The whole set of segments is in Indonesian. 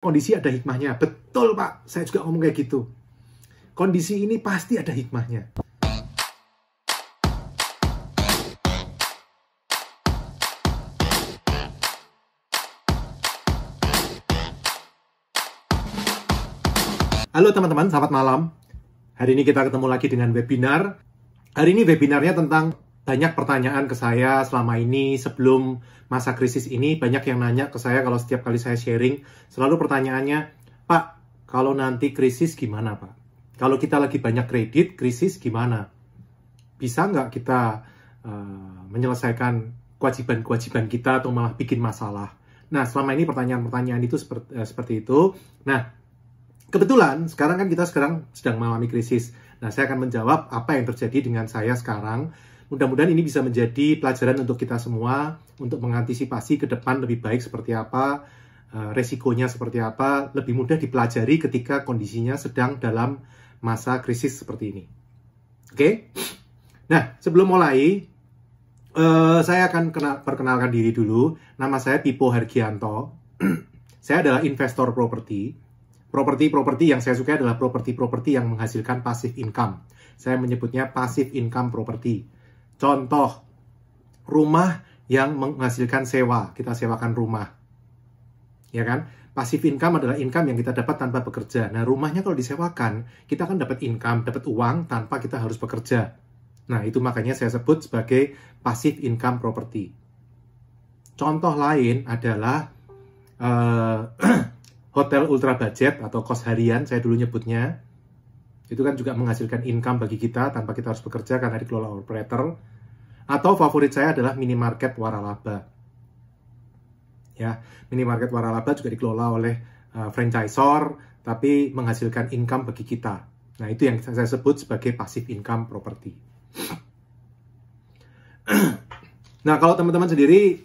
kondisi ada hikmahnya. Betul Pak, saya juga ngomong kayak gitu. Kondisi ini pasti ada hikmahnya. Halo teman-teman, selamat malam. Hari ini kita ketemu lagi dengan webinar. Hari ini webinarnya tentang banyak pertanyaan ke saya selama ini sebelum masa krisis ini banyak yang nanya ke saya kalau setiap kali saya sharing selalu pertanyaannya Pak kalau nanti krisis gimana Pak kalau kita lagi banyak kredit krisis gimana bisa nggak kita uh, menyelesaikan kewajiban-kewajiban kita atau malah bikin masalah nah selama ini pertanyaan-pertanyaan itu seperti, uh, seperti itu nah kebetulan sekarang kan kita sekarang sedang mengalami krisis nah saya akan menjawab apa yang terjadi dengan saya sekarang Mudah-mudahan ini bisa menjadi pelajaran untuk kita semua untuk mengantisipasi ke depan lebih baik seperti apa, eh, resikonya seperti apa, lebih mudah dipelajari ketika kondisinya sedang dalam masa krisis seperti ini. Oke? Okay? Nah, sebelum mulai, eh, saya akan perkenalkan diri dulu. Nama saya Pipo Herkianto. saya adalah investor properti. Properti-properti yang saya suka adalah properti-properti yang menghasilkan passive income. Saya menyebutnya passive income property. Contoh, rumah yang menghasilkan sewa, kita sewakan rumah. Ya kan? Pasif income adalah income yang kita dapat tanpa bekerja. Nah, rumahnya kalau disewakan, kita akan dapat income, dapat uang tanpa kita harus bekerja. Nah, itu makanya saya sebut sebagai pasif income property. Contoh lain adalah uh, hotel ultra budget atau kos harian, saya dulu nyebutnya. Itu kan juga menghasilkan income bagi kita tanpa kita harus bekerja karena dikelola operator. Atau favorit saya adalah minimarket waralaba. Ya, minimarket waralaba juga dikelola oleh uh, franchisor tapi menghasilkan income bagi kita. Nah, itu yang saya sebut sebagai passive income property. nah, kalau teman-teman sendiri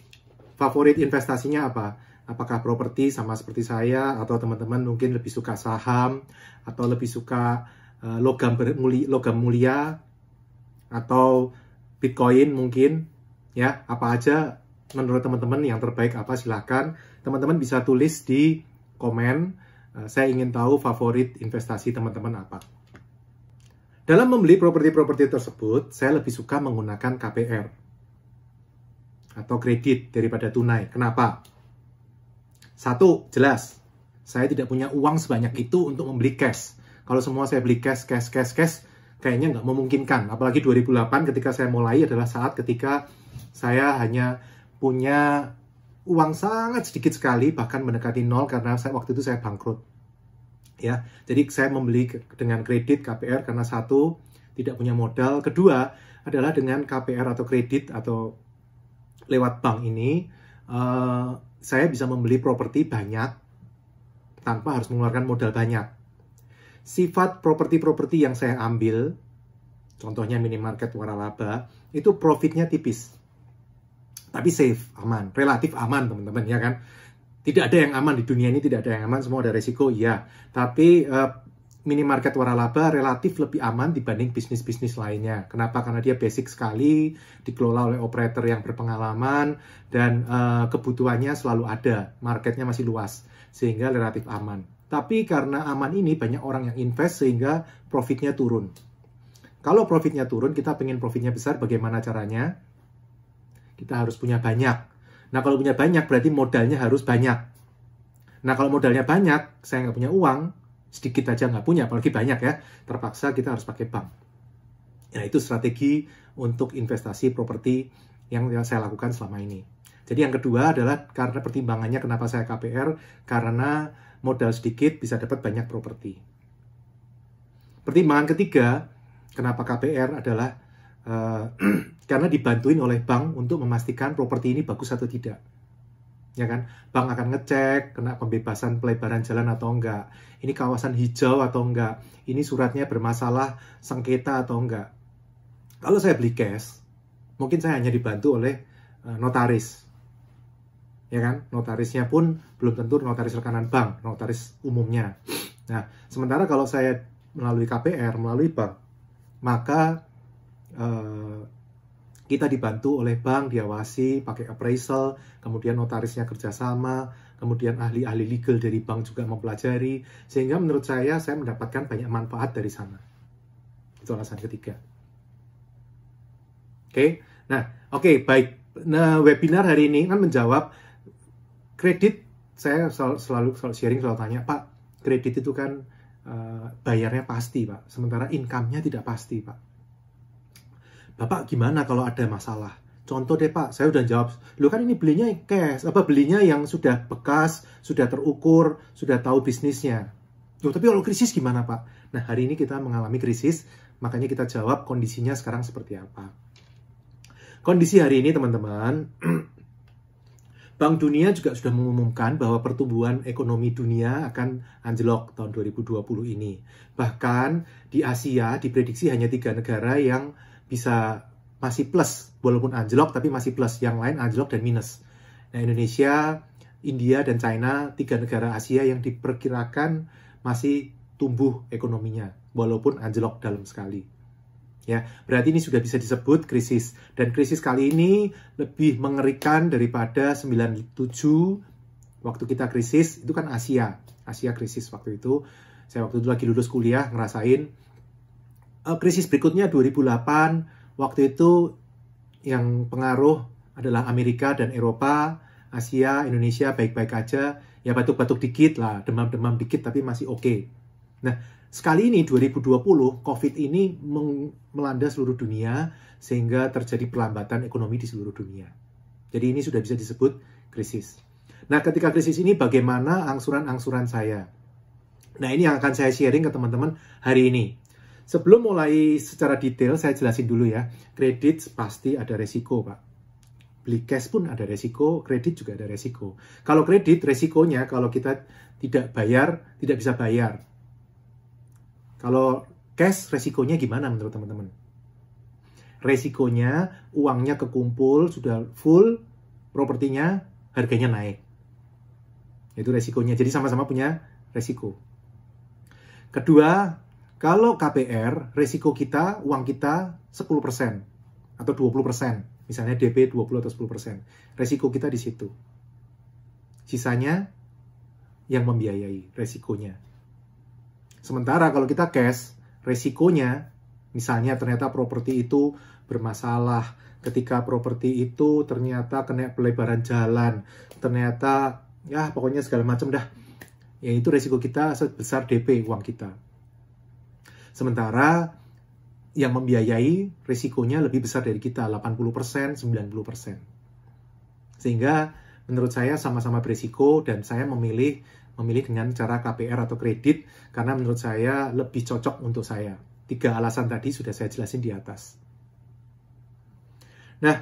favorit investasinya apa? Apakah properti sama seperti saya atau teman-teman mungkin lebih suka saham atau lebih suka Eh, logam logam muli, logam mulia atau Bitcoin mungkin ya apa aja menurut teman-teman yang terbaik apa silahkan teman-teman bisa tulis di komen eh, saya ingin tahu favorit investasi teman-teman apa dalam membeli properti-properti tersebut saya lebih suka menggunakan KPR atau kredit daripada tunai kenapa satu jelas saya tidak punya uang sebanyak itu untuk membeli cash kalau semua saya beli cash, cash, cash, cash, kayaknya nggak memungkinkan. Apalagi 2008 ketika saya mulai adalah saat ketika saya hanya punya uang sangat sedikit sekali, bahkan mendekati nol karena saya waktu itu saya bangkrut. Ya, jadi saya membeli dengan kredit KPR karena satu tidak punya modal, kedua adalah dengan KPR atau kredit atau lewat bank ini uh, saya bisa membeli properti banyak tanpa harus mengeluarkan modal banyak sifat properti-properti yang saya ambil, contohnya minimarket waralaba, itu profitnya tipis. Tapi safe, aman, relatif aman teman-teman ya kan. Tidak ada yang aman di dunia ini, tidak ada yang aman, semua ada resiko, ya. Tapi uh, minimarket waralaba relatif lebih aman dibanding bisnis-bisnis lainnya. Kenapa? Karena dia basic sekali, dikelola oleh operator yang berpengalaman, dan uh, kebutuhannya selalu ada, marketnya masih luas, sehingga relatif aman. Tapi karena aman ini banyak orang yang invest sehingga profitnya turun. Kalau profitnya turun, kita pengen profitnya besar, bagaimana caranya? Kita harus punya banyak. Nah kalau punya banyak berarti modalnya harus banyak. Nah kalau modalnya banyak, saya nggak punya uang, sedikit aja nggak punya, apalagi banyak ya, terpaksa kita harus pakai bank. Nah itu strategi untuk investasi properti yang saya lakukan selama ini. Jadi yang kedua adalah karena pertimbangannya kenapa saya KPR, karena modal sedikit bisa dapat banyak properti. Pertimbangan ketiga, kenapa KPR adalah uh, karena dibantuin oleh bank untuk memastikan properti ini bagus atau tidak. Ya kan? Bank akan ngecek kena pembebasan pelebaran jalan atau enggak. Ini kawasan hijau atau enggak. Ini suratnya bermasalah sengketa atau enggak. Kalau saya beli cash, mungkin saya hanya dibantu oleh eh, notaris ya kan? Notarisnya pun belum tentu notaris rekanan bank, notaris umumnya. Nah, sementara kalau saya melalui KPR, melalui bank, maka uh, kita dibantu oleh bank diawasi pakai appraisal, kemudian notarisnya kerjasama, kemudian ahli-ahli legal dari bank juga mempelajari, sehingga menurut saya saya mendapatkan banyak manfaat dari sana. Itu alasan ketiga. Oke, okay? nah oke okay, baik. Nah webinar hari ini kan menjawab kredit saya selalu, selalu sharing selalu tanya pak kredit itu kan uh, bayarnya pasti pak sementara income-nya tidak pasti pak bapak gimana kalau ada masalah contoh deh pak saya udah jawab lu kan ini belinya cash apa belinya yang sudah bekas sudah terukur sudah tahu bisnisnya Loh, tapi kalau krisis gimana pak nah hari ini kita mengalami krisis makanya kita jawab kondisinya sekarang seperti apa kondisi hari ini teman-teman Bank Dunia juga sudah mengumumkan bahwa pertumbuhan ekonomi dunia akan anjlok tahun 2020 ini. Bahkan di Asia diprediksi hanya tiga negara yang bisa masih plus, walaupun anjlok tapi masih plus. Yang lain anjlok dan minus. Nah, Indonesia, India, dan China, tiga negara Asia yang diperkirakan masih tumbuh ekonominya, walaupun anjlok dalam sekali ya. Berarti ini sudah bisa disebut krisis dan krisis kali ini lebih mengerikan daripada 97 waktu kita krisis itu kan Asia. Asia krisis waktu itu. Saya waktu itu lagi lulus kuliah ngerasain uh, krisis berikutnya 2008 waktu itu yang pengaruh adalah Amerika dan Eropa, Asia, Indonesia baik-baik aja, ya batuk-batuk dikit lah, demam-demam dikit tapi masih oke. Okay. Nah, Sekali ini 2020 COVID ini melanda seluruh dunia sehingga terjadi perlambatan ekonomi di seluruh dunia. Jadi ini sudah bisa disebut krisis. Nah, ketika krisis ini bagaimana angsuran-angsuran saya? Nah, ini yang akan saya sharing ke teman-teman hari ini. Sebelum mulai secara detail, saya jelasin dulu ya. Kredit pasti ada resiko, Pak. Beli cash pun ada resiko, kredit juga ada resiko. Kalau kredit, resikonya kalau kita tidak bayar, tidak bisa bayar. Kalau cash resikonya gimana menurut teman-teman? Resikonya uangnya kekumpul sudah full, propertinya harganya naik. Itu resikonya. Jadi sama-sama punya resiko. Kedua, kalau KPR, resiko kita, uang kita 10% atau 20%. Misalnya DP 20 atau 10%. Resiko kita di situ. Sisanya yang membiayai resikonya. Sementara kalau kita cash, resikonya misalnya ternyata properti itu bermasalah, ketika properti itu ternyata kena pelebaran jalan, ternyata ya pokoknya segala macam dah. Ya itu resiko kita sebesar DP uang kita. Sementara yang membiayai resikonya lebih besar dari kita, 80%, 90%. Sehingga menurut saya sama-sama berisiko dan saya memilih memilih dengan cara KPR atau kredit karena menurut saya lebih cocok untuk saya. Tiga alasan tadi sudah saya jelasin di atas. Nah,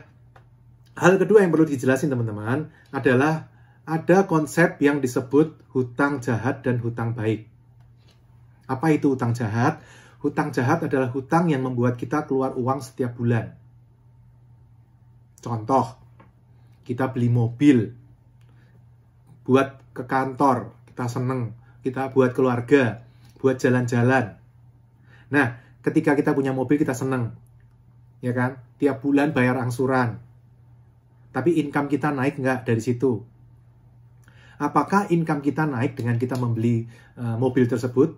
hal kedua yang perlu dijelasin teman-teman adalah ada konsep yang disebut hutang jahat dan hutang baik. Apa itu hutang jahat? Hutang jahat adalah hutang yang membuat kita keluar uang setiap bulan. Contoh, kita beli mobil buat ke kantor, kita seneng, kita buat keluarga, buat jalan-jalan. Nah, ketika kita punya mobil kita seneng, ya kan? Tiap bulan bayar angsuran. Tapi income kita naik nggak dari situ? Apakah income kita naik dengan kita membeli uh, mobil tersebut?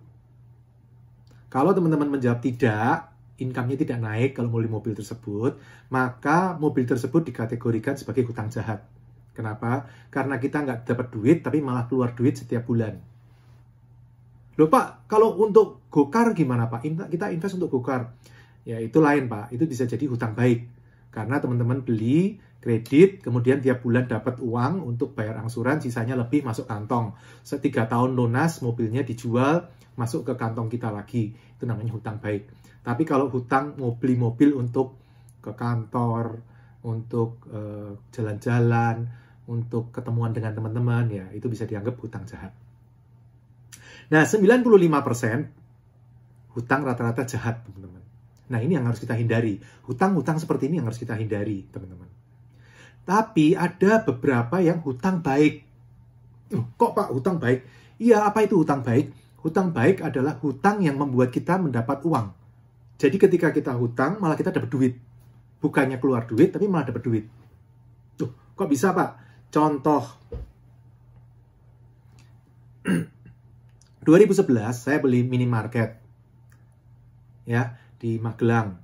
Kalau teman-teman menjawab tidak, income-nya tidak naik kalau membeli mobil tersebut, maka mobil tersebut dikategorikan sebagai hutang jahat. Kenapa? Karena kita nggak dapat duit, tapi malah keluar duit setiap bulan. Loh Pak, kalau untuk gokar gimana Pak? Kita invest untuk gokar. Ya itu lain Pak, itu bisa jadi hutang baik. Karena teman-teman beli kredit, kemudian tiap bulan dapat uang untuk bayar angsuran, sisanya lebih masuk kantong. Setiga tahun lunas, mobilnya dijual, masuk ke kantong kita lagi. Itu namanya hutang baik. Tapi kalau hutang mau beli mobil untuk ke kantor, untuk eh, jalan-jalan, uh, untuk ketemuan dengan teman-teman ya itu bisa dianggap hutang jahat. Nah 95% hutang rata-rata jahat teman-teman. Nah ini yang harus kita hindari. Hutang-hutang seperti ini yang harus kita hindari teman-teman. Tapi ada beberapa yang hutang baik. kok pak hutang baik? Iya apa itu hutang baik? Hutang baik adalah hutang yang membuat kita mendapat uang. Jadi ketika kita hutang malah kita dapat duit. Bukannya keluar duit tapi malah dapat duit. Tuh, kok bisa pak? Contoh 2011 saya beli minimarket ya di Magelang.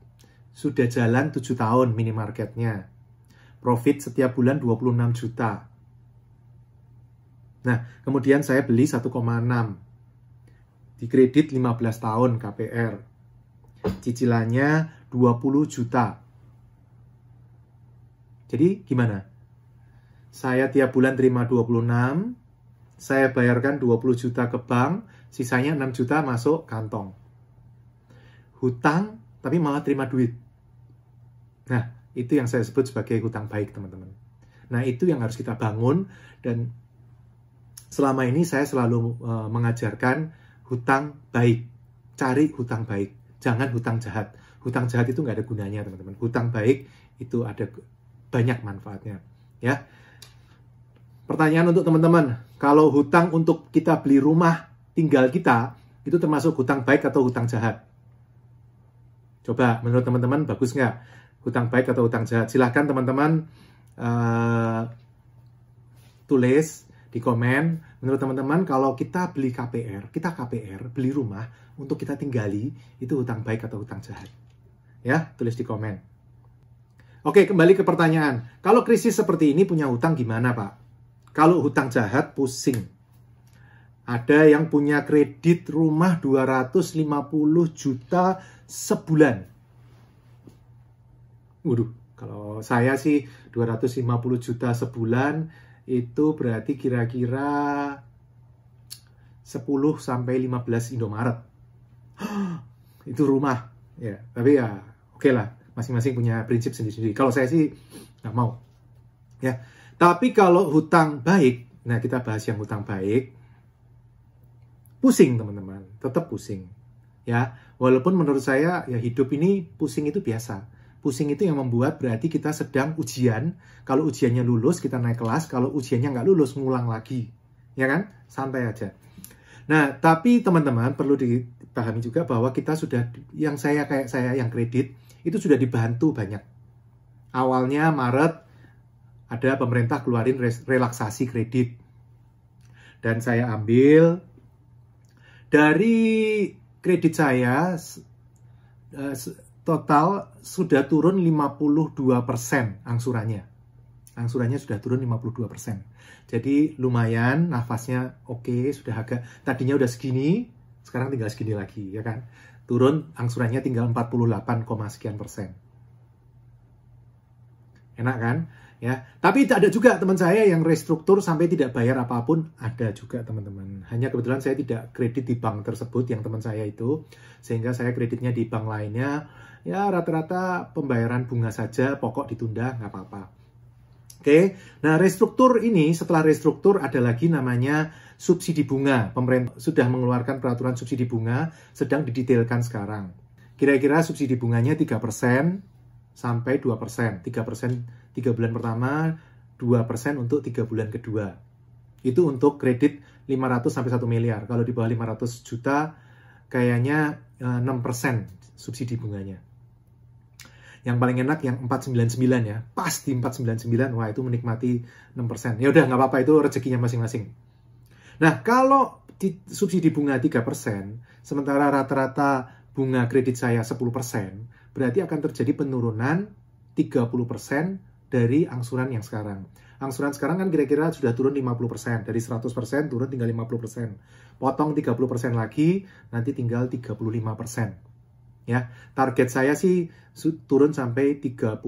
Sudah jalan 7 tahun minimarketnya. Profit setiap bulan 26 juta. Nah, kemudian saya beli 1,6. Dikredit 15 tahun KPR. Cicilannya 20 juta. Jadi gimana? Saya tiap bulan terima 26, saya bayarkan 20 juta ke bank, sisanya 6 juta masuk kantong. Hutang, tapi malah terima duit. Nah, itu yang saya sebut sebagai hutang baik, teman-teman. Nah, itu yang harus kita bangun dan selama ini saya selalu uh, mengajarkan hutang baik. Cari hutang baik, jangan hutang jahat. Hutang jahat itu nggak ada gunanya, teman-teman. Hutang baik itu ada banyak manfaatnya, ya pertanyaan untuk teman-teman, kalau hutang untuk kita beli rumah tinggal kita, itu termasuk hutang baik atau hutang jahat? Coba, menurut teman-teman bagus nggak? Hutang baik atau hutang jahat? Silahkan teman-teman uh, tulis di komen. Menurut teman-teman, kalau kita beli KPR, kita KPR, beli rumah untuk kita tinggali, itu hutang baik atau hutang jahat? Ya, tulis di komen. Oke, kembali ke pertanyaan. Kalau krisis seperti ini punya hutang gimana, Pak? Kalau hutang jahat pusing. Ada yang punya kredit rumah 250 juta sebulan. Waduh, kalau saya sih 250 juta sebulan itu berarti kira-kira 10 sampai 15 Indomaret. itu rumah. Ya, tapi ya oke okay lah, masing-masing punya prinsip sendiri-sendiri. Kalau saya sih nggak mau. Ya, tapi kalau hutang baik, nah kita bahas yang hutang baik, pusing teman-teman, tetap pusing. Ya, walaupun menurut saya ya hidup ini pusing itu biasa. Pusing itu yang membuat berarti kita sedang ujian. Kalau ujiannya lulus kita naik kelas, kalau ujiannya nggak lulus ngulang lagi. Ya kan? Santai aja. Nah, tapi teman-teman perlu dipahami juga bahwa kita sudah yang saya kayak saya yang kredit itu sudah dibantu banyak. Awalnya Maret ada pemerintah keluarin relaksasi kredit. Dan saya ambil dari kredit saya e, total sudah turun 52% angsurannya. Angsurannya sudah turun 52%. Jadi lumayan nafasnya oke, okay, sudah agak tadinya udah segini, sekarang tinggal segini lagi ya kan. Turun angsurannya tinggal 48, sekian persen. Enak kan? ya. Tapi ada juga teman saya yang restruktur sampai tidak bayar apapun, ada juga teman-teman. Hanya kebetulan saya tidak kredit di bank tersebut yang teman saya itu, sehingga saya kreditnya di bank lainnya. Ya rata-rata pembayaran bunga saja, pokok ditunda, nggak apa-apa. Oke, nah restruktur ini setelah restruktur ada lagi namanya subsidi bunga. Pemerintah sudah mengeluarkan peraturan subsidi bunga, sedang didetailkan sekarang. Kira-kira subsidi bunganya 3%, sampai 2 persen, 3 persen 3 bulan pertama, 2 persen untuk 3 bulan kedua. Itu untuk kredit 500 sampai 1 miliar. Kalau di bawah 500 juta, kayaknya 6 eh, persen subsidi bunganya. Yang paling enak yang 499 ya, di 499, wah itu menikmati 6 persen. Ya udah nggak apa-apa itu rezekinya masing-masing. Nah kalau di subsidi bunga 3 persen, sementara rata-rata bunga kredit saya 10%, berarti akan terjadi penurunan 30% dari angsuran yang sekarang. Angsuran sekarang kan kira-kira sudah turun 50%, dari 100% turun tinggal 50%. Potong 30% lagi, nanti tinggal 35%. Ya, target saya sih turun sampai 30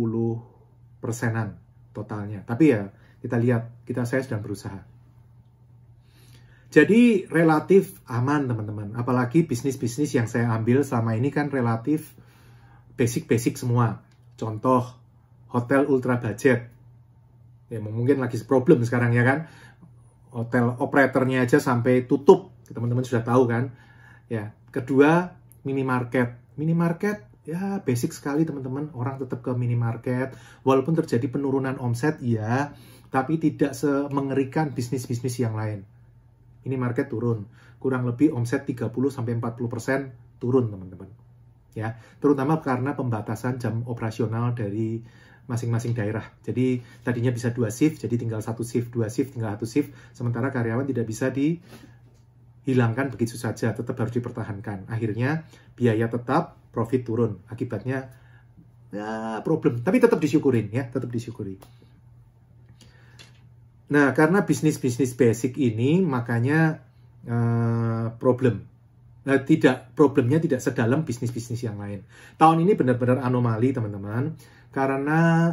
persenan totalnya. Tapi ya kita lihat, kita saya sedang berusaha. Jadi relatif aman teman-teman. Apalagi bisnis-bisnis yang saya ambil selama ini kan relatif basic-basic semua. Contoh hotel ultra budget. Ya mungkin lagi problem sekarang ya kan. Hotel operatornya aja sampai tutup. Teman-teman sudah tahu kan. Ya, kedua minimarket. Minimarket ya basic sekali teman-teman. Orang tetap ke minimarket walaupun terjadi penurunan omset ya, tapi tidak semengerikan bisnis-bisnis yang lain ini market turun. Kurang lebih omset 30 sampai 40% turun, teman-teman. Ya, terutama karena pembatasan jam operasional dari masing-masing daerah. Jadi tadinya bisa dua shift, jadi tinggal satu shift, dua shift, tinggal satu shift. Sementara karyawan tidak bisa dihilangkan begitu saja, tetap harus dipertahankan. Akhirnya biaya tetap, profit turun. Akibatnya ya, problem. Tapi tetap disyukurin ya, tetap disyukuri. Nah, karena bisnis-bisnis basic ini makanya uh, problem. Nah, tidak problemnya tidak sedalam bisnis-bisnis yang lain. Tahun ini benar-benar anomali, teman-teman, karena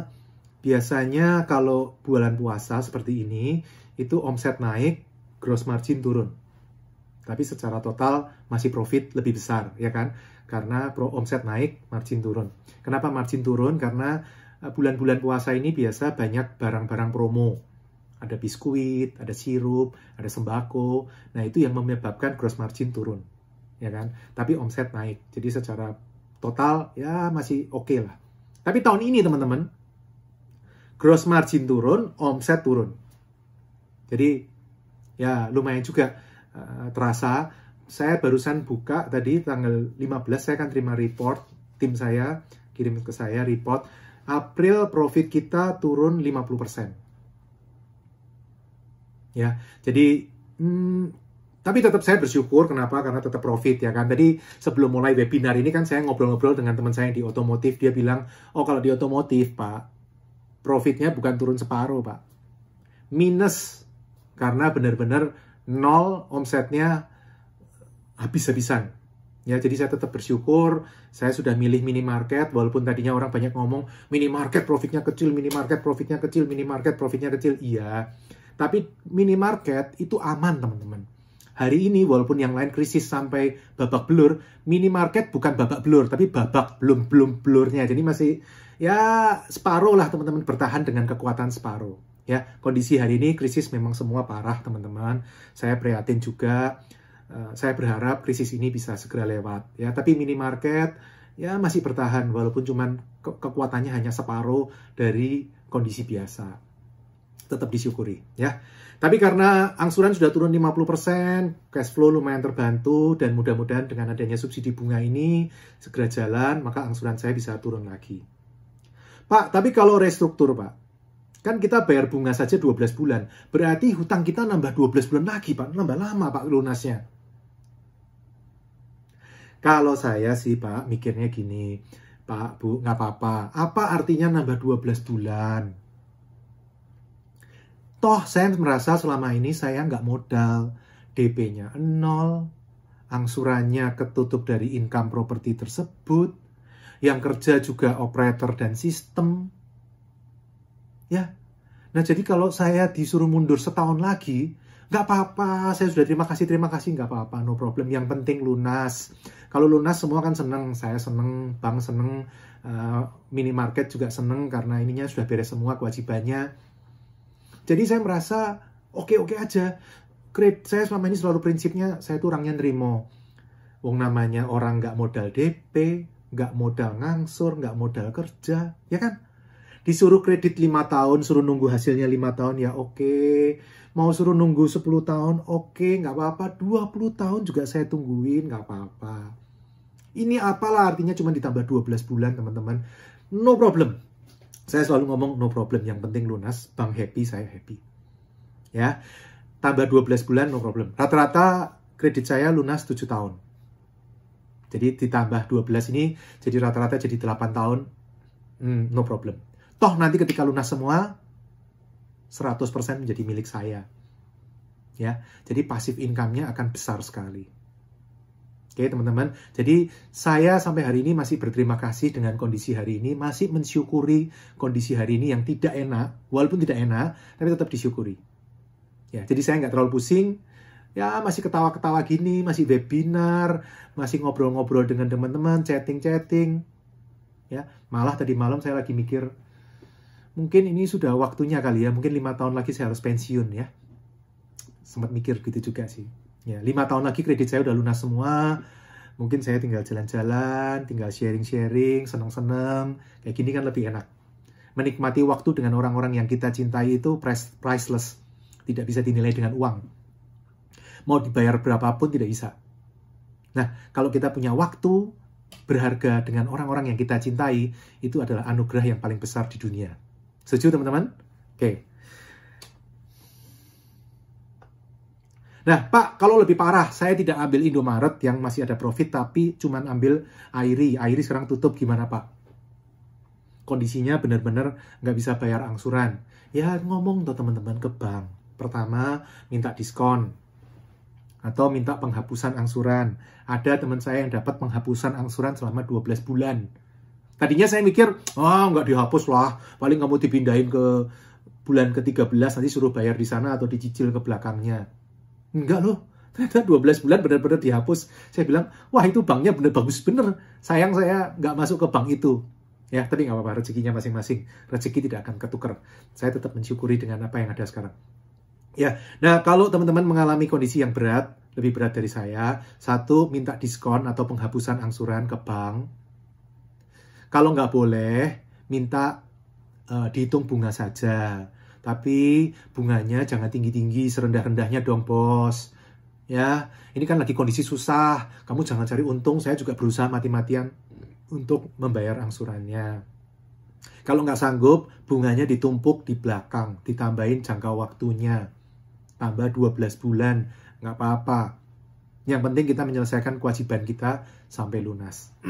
biasanya kalau bulan puasa seperti ini itu omset naik, gross margin turun. Tapi secara total masih profit lebih besar, ya kan? Karena pro omset naik, margin turun. Kenapa margin turun? Karena eh, bulan-bulan puasa ini biasa banyak barang-barang promo ada biskuit, ada sirup, ada sembako. Nah, itu yang menyebabkan gross margin turun, ya kan? Tapi omset naik. Jadi secara total ya masih oke okay lah. Tapi tahun ini teman-teman, gross margin turun, omset turun. Jadi ya lumayan juga uh, terasa. Saya barusan buka tadi tanggal 15 saya akan terima report tim saya kirim ke saya report April profit kita turun 50% ya jadi hmm, tapi tetap saya bersyukur kenapa karena tetap profit ya kan tadi sebelum mulai webinar ini kan saya ngobrol-ngobrol dengan teman saya di otomotif dia bilang oh kalau di otomotif pak profitnya bukan turun separuh pak minus karena benar-benar nol omsetnya habis-habisan ya jadi saya tetap bersyukur saya sudah milih minimarket walaupun tadinya orang banyak ngomong minimarket profitnya kecil minimarket profitnya kecil minimarket profitnya kecil iya tapi minimarket itu aman teman-teman. Hari ini walaupun yang lain krisis sampai babak belur, minimarket bukan babak belur tapi babak belum belum belurnya. Jadi masih ya separuh lah teman-teman bertahan dengan kekuatan separuh. Ya, kondisi hari ini krisis memang semua parah teman-teman. Saya prihatin juga. Eh, saya berharap krisis ini bisa segera lewat ya. Tapi minimarket ya masih bertahan walaupun cuman kekuatannya hanya separuh dari kondisi biasa tetap disyukuri ya. Tapi karena angsuran sudah turun 50%, cash flow lumayan terbantu dan mudah-mudahan dengan adanya subsidi bunga ini segera jalan, maka angsuran saya bisa turun lagi. Pak, tapi kalau restruktur, Pak. Kan kita bayar bunga saja 12 bulan. Berarti hutang kita nambah 12 bulan lagi, Pak. Nambah lama, Pak, lunasnya. Kalau saya sih, Pak, mikirnya gini. Pak, Bu, nggak apa-apa. Apa artinya nambah 12 bulan? Toh saya merasa selama ini saya nggak modal, DP-nya nol, angsurannya ketutup dari income properti tersebut, yang kerja juga operator dan sistem. Ya, nah jadi kalau saya disuruh mundur setahun lagi, nggak apa-apa, saya sudah terima kasih, terima kasih, nggak apa-apa, no problem. Yang penting lunas. Kalau lunas semua kan seneng, saya seneng, bank seneng, uh, minimarket juga seneng karena ininya sudah beres semua kewajibannya jadi saya merasa oke-oke okay, aja. Kredit saya selama ini selalu prinsipnya saya tuh orangnya nerimo. Wong namanya orang nggak modal DP, nggak modal ngangsur, nggak modal kerja, ya kan? Disuruh kredit 5 tahun, suruh nunggu hasilnya 5 tahun, ya oke. Okay. Mau suruh nunggu 10 tahun, oke, okay, nggak apa-apa. 20 tahun juga saya tungguin, nggak apa-apa. Ini apalah artinya cuma ditambah 12 bulan, teman-teman. No problem. Saya selalu ngomong no problem, yang penting lunas, bank happy, saya happy. Ya, tambah 12 bulan no problem. Rata-rata kredit saya lunas 7 tahun. Jadi ditambah 12 ini, jadi rata-rata jadi 8 tahun, hmm, no problem. Toh nanti ketika lunas semua, 100% menjadi milik saya. Ya, jadi pasif income-nya akan besar sekali. Oke teman-teman, jadi saya sampai hari ini masih berterima kasih dengan kondisi hari ini, masih mensyukuri kondisi hari ini yang tidak enak, walaupun tidak enak, tapi tetap disyukuri. Ya, jadi saya nggak terlalu pusing, ya masih ketawa-ketawa gini, masih webinar, masih ngobrol-ngobrol dengan teman-teman, chatting-chatting. Ya, malah tadi malam saya lagi mikir, mungkin ini sudah waktunya kali ya, mungkin lima tahun lagi saya harus pensiun ya. Sempat mikir gitu juga sih. Ya, lima tahun lagi kredit saya udah lunas semua. Mungkin saya tinggal jalan-jalan, tinggal sharing-sharing, seneng-seneng. Kayak gini kan lebih enak. Menikmati waktu dengan orang-orang yang kita cintai itu priceless. Tidak bisa dinilai dengan uang. Mau dibayar berapapun tidak bisa. Nah, kalau kita punya waktu berharga dengan orang-orang yang kita cintai, itu adalah anugerah yang paling besar di dunia. Setuju teman-teman? Oke. Okay. Nah, Pak, kalau lebih parah, saya tidak ambil Indomaret yang masih ada profit, tapi cuma ambil Airi. Airi sekarang tutup, gimana Pak? Kondisinya benar-benar nggak bisa bayar angsuran. Ya, ngomong tuh teman-teman ke bank. Pertama, minta diskon. Atau minta penghapusan angsuran. Ada teman saya yang dapat penghapusan angsuran selama 12 bulan. Tadinya saya mikir, oh nggak dihapus lah, paling kamu dipindahin ke bulan ke-13 nanti suruh bayar di sana atau dicicil ke belakangnya Enggak loh, ternyata 12 bulan benar-benar dihapus. Saya bilang, wah itu banknya bener bagus bener. Sayang saya nggak masuk ke bank itu. Ya, tapi nggak apa-apa, rezekinya masing-masing. Rezeki tidak akan ketukar Saya tetap mensyukuri dengan apa yang ada sekarang. Ya, nah kalau teman-teman mengalami kondisi yang berat, lebih berat dari saya, satu, minta diskon atau penghapusan angsuran ke bank. Kalau nggak boleh, minta uh, dihitung bunga saja tapi bunganya jangan tinggi-tinggi, serendah-rendahnya dong bos. Ya, ini kan lagi kondisi susah. Kamu jangan cari untung, saya juga berusaha mati-matian untuk membayar angsurannya. Kalau nggak sanggup, bunganya ditumpuk di belakang, ditambahin jangka waktunya. Tambah 12 bulan, nggak apa-apa. Yang penting kita menyelesaikan kewajiban kita sampai lunas.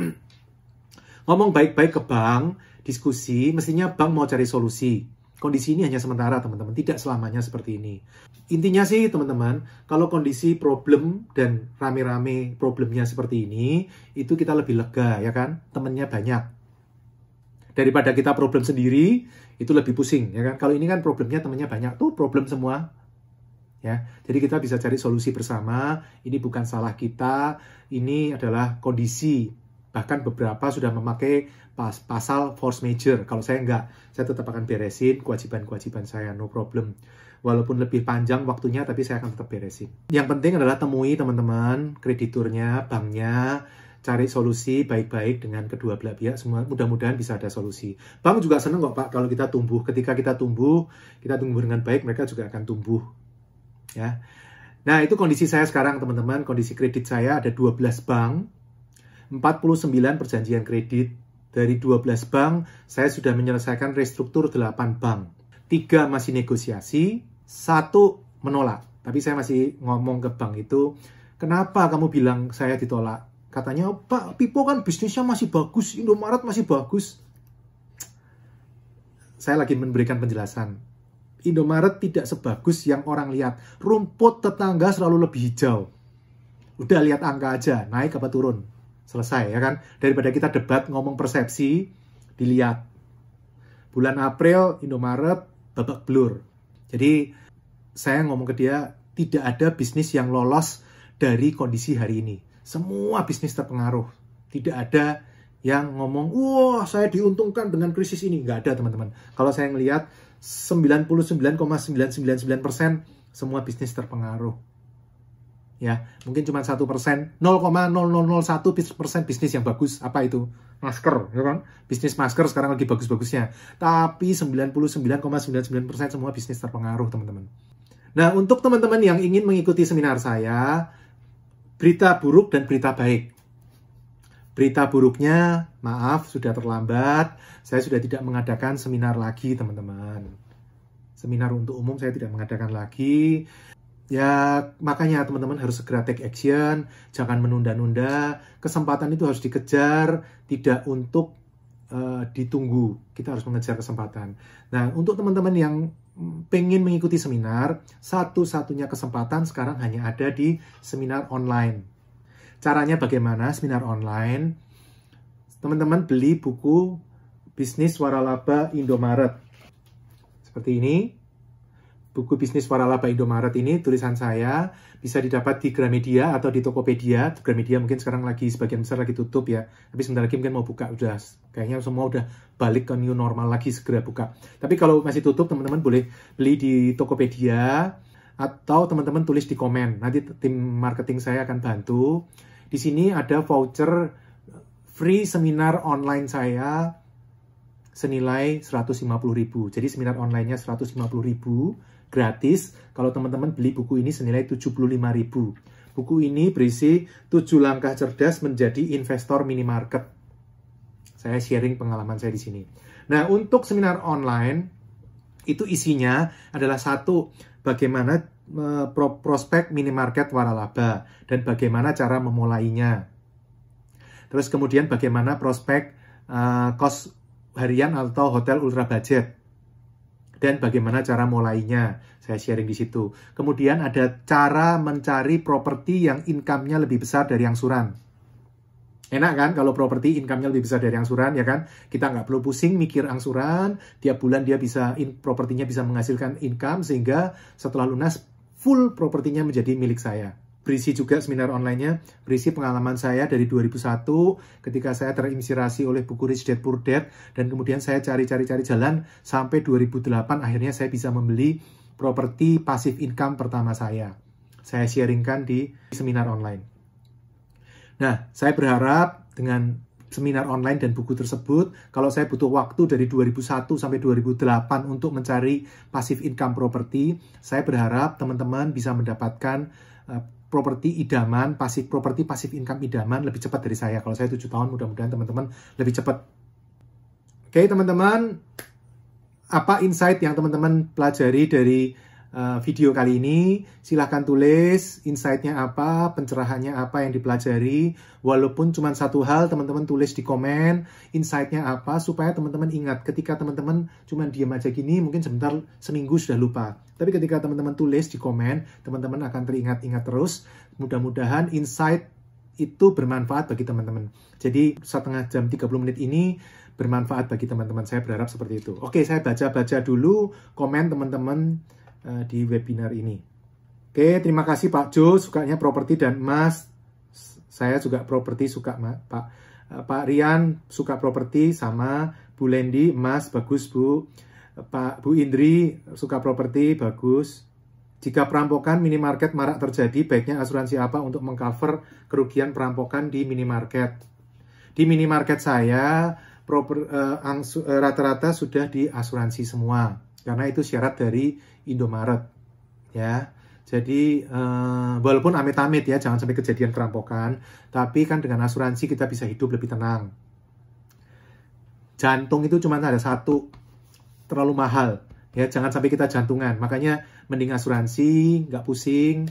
Ngomong baik-baik ke bank, diskusi, mestinya bank mau cari solusi kondisi ini hanya sementara teman-teman, tidak selamanya seperti ini. Intinya sih teman-teman, kalau kondisi problem dan rame-rame problemnya seperti ini, itu kita lebih lega ya kan, temennya banyak. Daripada kita problem sendiri, itu lebih pusing ya kan. Kalau ini kan problemnya temennya banyak, tuh problem semua ya. Jadi kita bisa cari solusi bersama. Ini bukan salah kita, ini adalah kondisi bahkan beberapa sudah memakai pas pasal force major. Kalau saya enggak, saya tetap akan beresin kewajiban-kewajiban saya, no problem. Walaupun lebih panjang waktunya, tapi saya akan tetap beresin. Yang penting adalah temui teman-teman, krediturnya, banknya, cari solusi baik-baik dengan kedua belah pihak semua mudah-mudahan bisa ada solusi bank juga seneng kok pak kalau kita tumbuh ketika kita tumbuh kita tumbuh dengan baik mereka juga akan tumbuh ya nah itu kondisi saya sekarang teman-teman kondisi kredit saya ada 12 bank 49 perjanjian kredit. Dari 12 bank, saya sudah menyelesaikan restruktur 8 bank. tiga masih negosiasi, satu menolak. Tapi saya masih ngomong ke bank itu, kenapa kamu bilang saya ditolak? Katanya, Pak Pipo kan bisnisnya masih bagus, Indomaret masih bagus. Saya lagi memberikan penjelasan. Indomaret tidak sebagus yang orang lihat. Rumput tetangga selalu lebih hijau. Udah lihat angka aja, naik apa turun selesai ya kan daripada kita debat ngomong persepsi dilihat bulan April Indomaret babak blur jadi saya ngomong ke dia tidak ada bisnis yang lolos dari kondisi hari ini semua bisnis terpengaruh tidak ada yang ngomong wah saya diuntungkan dengan krisis ini nggak ada teman-teman kalau saya ngelihat 99,999% semua bisnis terpengaruh ya mungkin cuma satu persen 0,0001 persen bisnis yang bagus apa itu masker ya kan bisnis masker sekarang lagi bagus-bagusnya tapi 99,99 persen semua bisnis terpengaruh teman-teman nah untuk teman-teman yang ingin mengikuti seminar saya berita buruk dan berita baik berita buruknya maaf sudah terlambat saya sudah tidak mengadakan seminar lagi teman-teman seminar untuk umum saya tidak mengadakan lagi Ya makanya teman-teman harus segera take action, jangan menunda-nunda. Kesempatan itu harus dikejar, tidak untuk uh, ditunggu. Kita harus mengejar kesempatan. Nah untuk teman-teman yang pengen mengikuti seminar, satu-satunya kesempatan sekarang hanya ada di seminar online. Caranya bagaimana seminar online? Teman-teman beli buku bisnis waralaba Indomaret. Seperti ini, buku bisnis para laba Indomaret ini tulisan saya bisa didapat di Gramedia atau di Tokopedia. Gramedia mungkin sekarang lagi sebagian besar lagi tutup ya. Tapi sebentar lagi mungkin mau buka udah kayaknya semua udah balik ke new normal lagi segera buka. Tapi kalau masih tutup teman-teman boleh beli di Tokopedia atau teman-teman tulis di komen. Nanti tim marketing saya akan bantu. Di sini ada voucher eh, free seminar online saya senilai 150.000. Jadi seminar onlinenya 150.000 gratis kalau teman-teman beli buku ini senilai 75.000. Buku ini berisi 7 langkah cerdas menjadi investor minimarket. Saya sharing pengalaman saya di sini. Nah, untuk seminar online itu isinya adalah satu bagaimana prospek minimarket waralaba dan bagaimana cara memulainya. Terus kemudian bagaimana prospek uh, kos harian atau hotel ultra budget dan bagaimana cara mulainya. Saya sharing di situ. Kemudian ada cara mencari properti yang income-nya lebih besar dari angsuran. Enak kan kalau properti income-nya lebih besar dari angsuran ya kan? Kita nggak perlu pusing mikir angsuran, tiap bulan dia bisa in, propertinya bisa menghasilkan income sehingga setelah lunas full propertinya menjadi milik saya berisi juga seminar online-nya berisi pengalaman saya dari 2001 ketika saya terinspirasi oleh buku Rich Dad Poor Dad dan kemudian saya cari-cari-cari jalan sampai 2008 akhirnya saya bisa membeli properti pasif income pertama saya. Saya sharingkan di seminar online. Nah, saya berharap dengan seminar online dan buku tersebut, kalau saya butuh waktu dari 2001 sampai 2008 untuk mencari pasif income properti, saya berharap teman-teman bisa mendapatkan eh, properti idaman, pasif properti pasif income idaman lebih cepat dari saya. Kalau saya 7 tahun, mudah-mudahan teman-teman lebih cepat. Oke, teman-teman, apa insight yang teman-teman pelajari dari Eh, video kali ini. Silahkan tulis insight-nya apa, pencerahannya apa yang dipelajari. Walaupun cuma satu hal, teman-teman tulis di komen insight-nya apa, supaya teman-teman ingat. Ketika teman-teman cuma diam aja gini, mungkin sebentar seminggu sudah lupa. Tapi ketika teman-teman tulis di komen, teman-teman akan teringat-ingat terus. Mudah-mudahan insight itu bermanfaat bagi teman-teman. Jadi setengah jam 30 menit ini bermanfaat bagi teman-teman. Saya berharap seperti itu. Oke, saya baca-baca dulu komen teman-teman Eh, di webinar ini. Oke, terima kasih Pak Jo, sukanya properti dan emas. Saya juga properti suka Pak eh, Pak Rian suka properti sama Bu Lendi emas bagus Bu. Pak Bu Indri suka properti bagus. Jika perampokan minimarket marak terjadi, baiknya asuransi apa untuk mengcover kerugian perampokan di minimarket? Di minimarket saya eh, rata-rata uh, uh, sudah diasuransi semua karena itu syarat dari Indomaret ya. Jadi uh, walaupun amit-amit ya jangan sampai kejadian perampokan, tapi kan dengan asuransi kita bisa hidup lebih tenang. Jantung itu cuma ada satu, terlalu mahal ya jangan sampai kita jantungan. Makanya mending asuransi, nggak pusing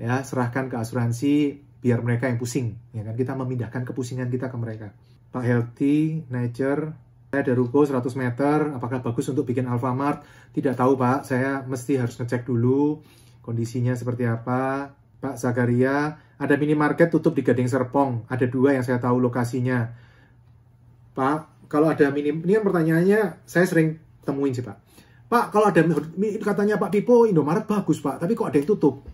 ya serahkan ke asuransi biar mereka yang pusing ya kan kita memindahkan kepusingan kita ke mereka. Pak Healthy, Nature, saya ada Ruko 100 meter, apakah bagus untuk bikin Alfamart? Tidak tahu Pak, saya mesti harus ngecek dulu kondisinya seperti apa. Pak Zakaria, ada minimarket tutup di Gading Serpong, ada dua yang saya tahu lokasinya. Pak, kalau ada mini, ini kan pertanyaannya saya sering temuin sih Pak. Pak, kalau ada katanya Pak Dipo, Indomaret bagus Pak, tapi kok ada yang tutup?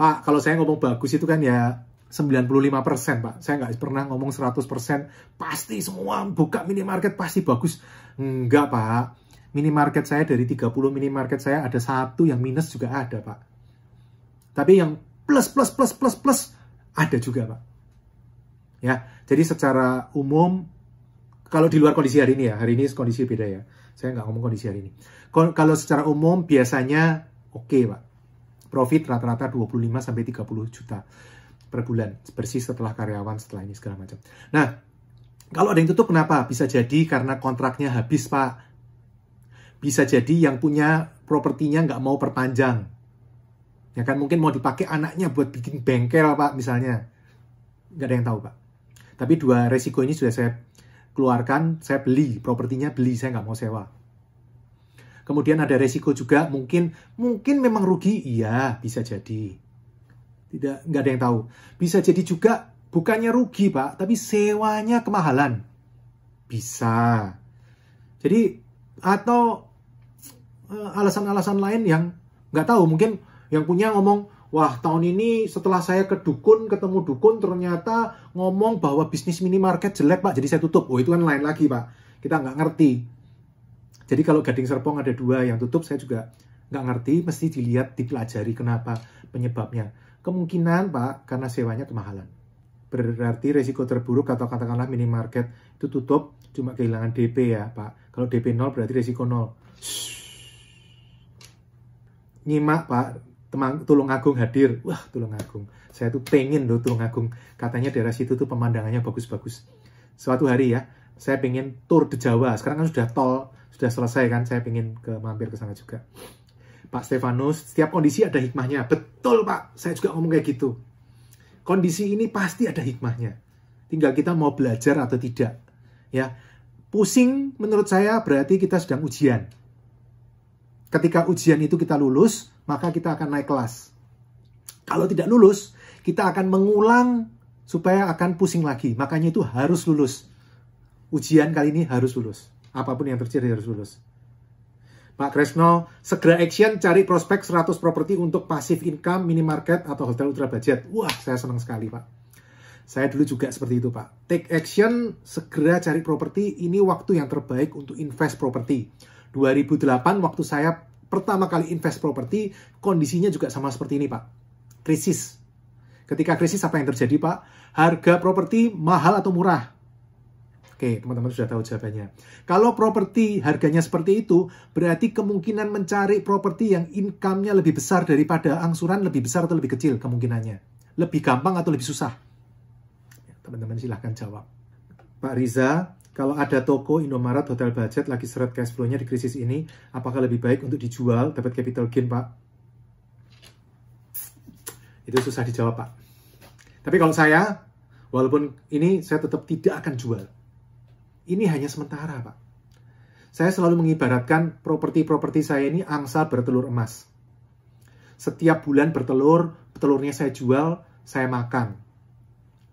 Pak, kalau saya ngomong bagus itu kan ya 95 persen, Pak. Saya nggak pernah ngomong 100 persen. Pasti semua buka minimarket pasti bagus. Nggak, Pak. Minimarket saya dari 30 minimarket saya ada satu yang minus juga ada, Pak. Tapi yang plus, plus, plus, plus, plus ada juga, Pak. Ya, jadi secara umum, kalau di luar kondisi hari ini ya, hari ini kondisi beda ya. Saya nggak ngomong kondisi hari ini. Kalau secara umum biasanya oke, okay, Pak. Profit rata-rata 25 sampai 30 juta per bulan bersih setelah karyawan setelah ini segala macam. Nah, kalau ada yang tutup kenapa? Bisa jadi karena kontraknya habis, Pak. Bisa jadi yang punya propertinya nggak mau perpanjang. Ya kan mungkin mau dipakai anaknya buat bikin bengkel, Pak, misalnya. Nggak ada yang tahu, Pak. Tapi dua resiko ini sudah saya keluarkan, saya beli, propertinya beli, saya nggak mau sewa. Kemudian ada resiko juga mungkin mungkin memang rugi, iya bisa jadi tidak, nggak ada yang tahu. Bisa jadi juga bukannya rugi pak, tapi sewanya kemahalan. Bisa. Jadi atau eh, alasan-alasan lain yang nggak tahu mungkin yang punya ngomong wah tahun ini setelah saya ke dukun ketemu dukun ternyata ngomong bahwa bisnis minimarket jelek pak jadi saya tutup oh itu kan lain lagi pak kita nggak ngerti jadi kalau Gading Serpong ada dua yang tutup saya juga nggak ngerti mesti dilihat dipelajari kenapa penyebabnya Kemungkinan Pak, karena sewanya kemahalan. Berarti resiko terburuk atau katakanlah minimarket itu tutup, cuma kehilangan DP ya Pak. Kalau DP 0 berarti resiko 0. Nyimak Pak, Temang, Tulung Agung hadir. Wah, Tulung Agung. Saya tuh pengen loh Tulung Agung. Katanya daerah situ tuh pemandangannya bagus-bagus. Suatu hari ya, saya pengen tour de Jawa. Sekarang kan sudah tol, sudah selesai kan. Saya pengen ke, mampir ke sana juga. Pak Stefanus, setiap kondisi ada hikmahnya. Betul Pak, saya juga ngomong kayak gitu. Kondisi ini pasti ada hikmahnya. Tinggal kita mau belajar atau tidak. Ya, pusing menurut saya berarti kita sedang ujian. Ketika ujian itu kita lulus, maka kita akan naik kelas. Kalau tidak lulus, kita akan mengulang supaya akan pusing lagi. Makanya itu harus lulus. Ujian kali ini harus lulus. Apapun yang terjadi harus lulus. Pak Kresno, segera action cari prospek 100 properti untuk pasif income, minimarket, atau hotel ultra budget. Wah, saya senang sekali, Pak. Saya dulu juga seperti itu, Pak. Take action, segera cari properti. Ini waktu yang terbaik untuk invest properti. 2008 waktu saya pertama kali invest properti, kondisinya juga sama seperti ini, Pak. Krisis. Ketika krisis apa yang terjadi, Pak? Harga properti mahal atau murah? Oke, teman-teman sudah tahu jawabannya. Kalau properti harganya seperti itu, berarti kemungkinan mencari properti yang income-nya lebih besar daripada angsuran lebih besar atau lebih kecil kemungkinannya. Lebih gampang atau lebih susah? Ya, teman-teman silahkan jawab. Pak Riza, kalau ada toko Indomaret Hotel Budget lagi seret cash flow-nya di krisis ini, apakah lebih baik untuk dijual dapat capital gain, Pak? Itu susah dijawab, Pak. Tapi kalau saya, walaupun ini saya tetap tidak akan jual ini hanya sementara, Pak. Saya selalu mengibaratkan properti-properti saya ini angsa bertelur emas. Setiap bulan bertelur, telurnya saya jual, saya makan.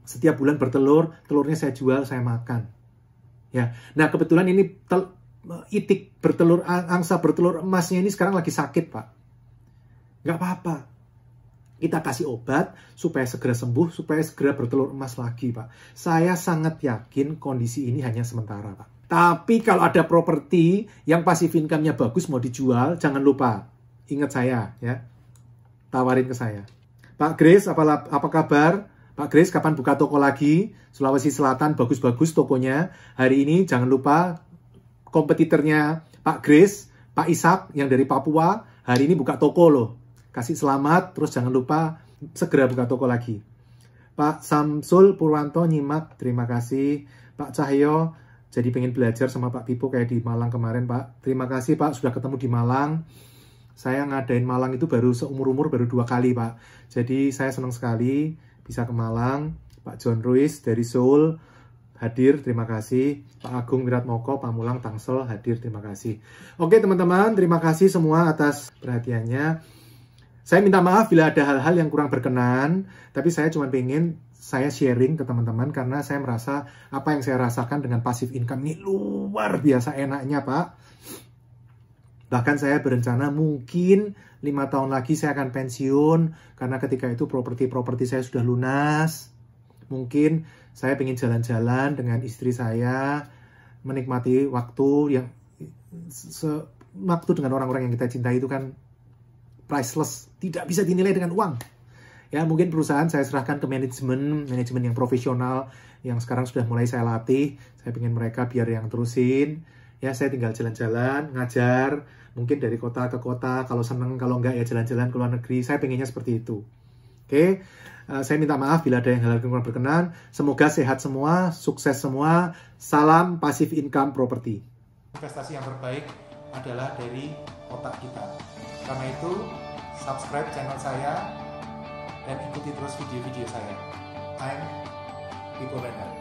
Setiap bulan bertelur, telurnya saya jual, saya makan. Ya. Nah, kebetulan ini tel, itik bertelur angsa bertelur emasnya ini sekarang lagi sakit, Pak. Gak apa-apa kita kasih obat supaya segera sembuh, supaya segera bertelur emas lagi, Pak. Saya sangat yakin kondisi ini hanya sementara, Pak. Tapi kalau ada properti yang pasif income-nya bagus mau dijual, jangan lupa. Ingat saya, ya. Tawarin ke saya. Pak Grace, apa, apa kabar? Pak Grace, kapan buka toko lagi? Sulawesi Selatan, bagus-bagus tokonya. Hari ini jangan lupa kompetitornya Pak Grace, Pak Isap yang dari Papua, hari ini buka toko loh kasih selamat, terus jangan lupa segera buka toko lagi. Pak Samsul Purwanto nyimak, terima kasih. Pak Cahyo, jadi pengen belajar sama Pak Pipo kayak di Malang kemarin Pak. Terima kasih Pak, sudah ketemu di Malang. Saya ngadain Malang itu baru seumur-umur baru dua kali Pak. Jadi saya senang sekali bisa ke Malang. Pak John Ruiz dari Seoul hadir, terima kasih. Pak Agung Wiratmoko, Pak Mulang Tangsel hadir, terima kasih. Oke teman-teman, terima kasih semua atas perhatiannya. Saya minta maaf bila ada hal-hal yang kurang berkenan, tapi saya cuma pengen saya sharing ke teman-teman karena saya merasa apa yang saya rasakan dengan pasif income ini luar biasa enaknya, Pak. Bahkan saya berencana mungkin lima tahun lagi saya akan pensiun karena ketika itu properti-properti saya sudah lunas. Mungkin saya ingin jalan-jalan dengan istri saya, menikmati waktu yang waktu dengan orang-orang yang kita cintai itu kan priceless, tidak bisa dinilai dengan uang. Ya, mungkin perusahaan saya serahkan ke manajemen, manajemen yang profesional yang sekarang sudah mulai saya latih. Saya ingin mereka biar yang terusin. Ya, saya tinggal jalan-jalan, ngajar, mungkin dari kota ke kota. Kalau seneng, kalau enggak ya jalan-jalan ke luar negeri. Saya pengennya seperti itu. Oke, okay? uh, eh, saya minta maaf bila ada yang hal-hal kurang berkenan. Semoga sehat semua, sukses semua. Salam passive income property. Investasi yang terbaik adalah dari otak kita. Karena itu, subscribe channel saya dan ikuti terus video-video saya. I'm Rico Bender.